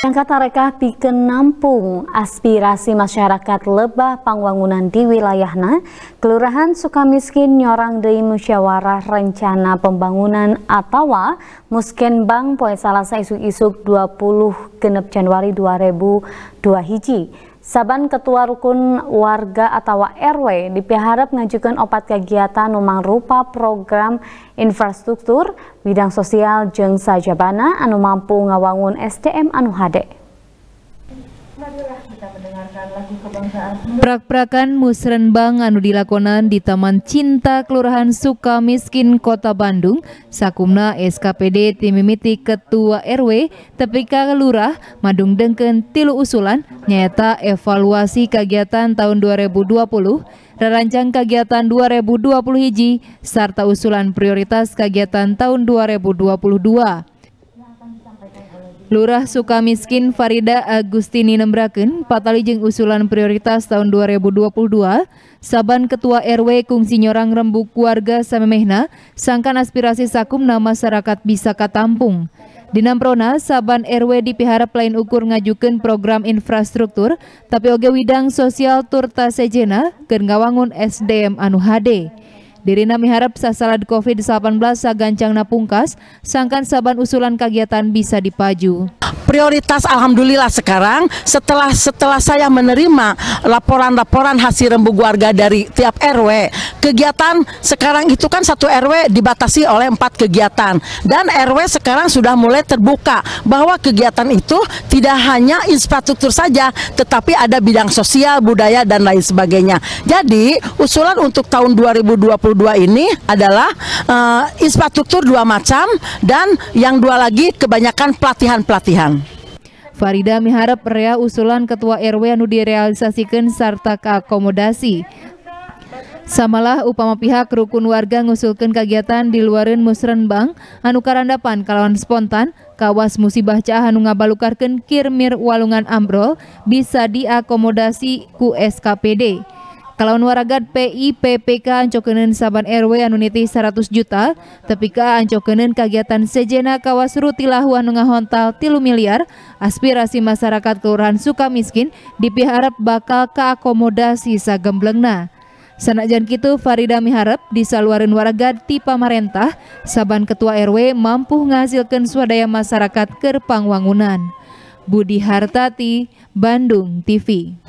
kata Tarekah Piken Nampung, aspirasi masyarakat lebah pangwangunan di wilayahna, Kelurahan Sukamiskin Nyorang Dei Musyawarah Rencana Pembangunan atau Musken Bang Poe Salasa Isuk-Isuk 20 Genep Januari 2002 Hiji. Saban Ketua Rukun Warga atau RW dipiharap mengajukan opat kegiatan umang rupa program infrastruktur bidang sosial jengsa jabana anu mampu ngawangun SDM anu hade. Prak-prakan musrenbang anu dilakonan di Taman Cinta Kelurahan Sukamiskin Kota Bandung, Sakumna SKPD timimiti Ketua RW Tepika Lurah Madung Dengken Tilu Usulan nyata evaluasi kegiatan tahun 2020, rancang kegiatan 2020 hiji, serta usulan prioritas kegiatan tahun 2022. Lurah Sukamiskin Farida Agustini Nembraken, patali jeng usulan prioritas tahun 2022, Saban Ketua RW Kungsi Nyorang Rembuk Warga Samemehna, sangkan aspirasi nama masyarakat bisa katampung. Dinamprona, Prona, Saban RW dipiharap lain ukur ngajukan program infrastruktur, tapi oge widang sosial turta sejena, gengawangun SDM Anuhade. Hade. Dirina miharap sasaran COVID-19 sagancang napungkas, sangkan saban usulan kegiatan bisa dipaju prioritas alhamdulillah sekarang setelah setelah saya menerima laporan-laporan hasil rembuk warga dari tiap RW, kegiatan sekarang itu kan satu RW dibatasi oleh empat kegiatan dan RW sekarang sudah mulai terbuka bahwa kegiatan itu tidak hanya infrastruktur saja, tetapi ada bidang sosial, budaya dan lain sebagainya. Jadi usulan untuk tahun 2022 ini adalah uh, infrastruktur dua macam dan yang dua lagi kebanyakan pelatihan-pelatihan. Farida miharap rea usulan Ketua RW anu direalisasikan serta keakomodasi. Samalah upama pihak rukun warga ngusulkan kegiatan di luarin musrenbang anu karandapan kalawan spontan kawas musibah cah anu ngabalukarkan kirmir walungan ambrol bisa diakomodasi ku SKPD. Kalau waragat PIPPK Ancokenen saban RW anuniti 100 juta, tapi ka ancokeun kegiatan sejena kawasru tilahu ngehontal ngahontal miliar, aspirasi masyarakat Kelurahan Sukamiskin dipiharap bakal keakomodasi sagemblengna. Senajan kitu Farida Miharap disaluarin waragat di pamarentah saban ketua RW mampu ngasilkan swadaya masyarakat ke pangwangunan. Budi Hartati, Bandung TV.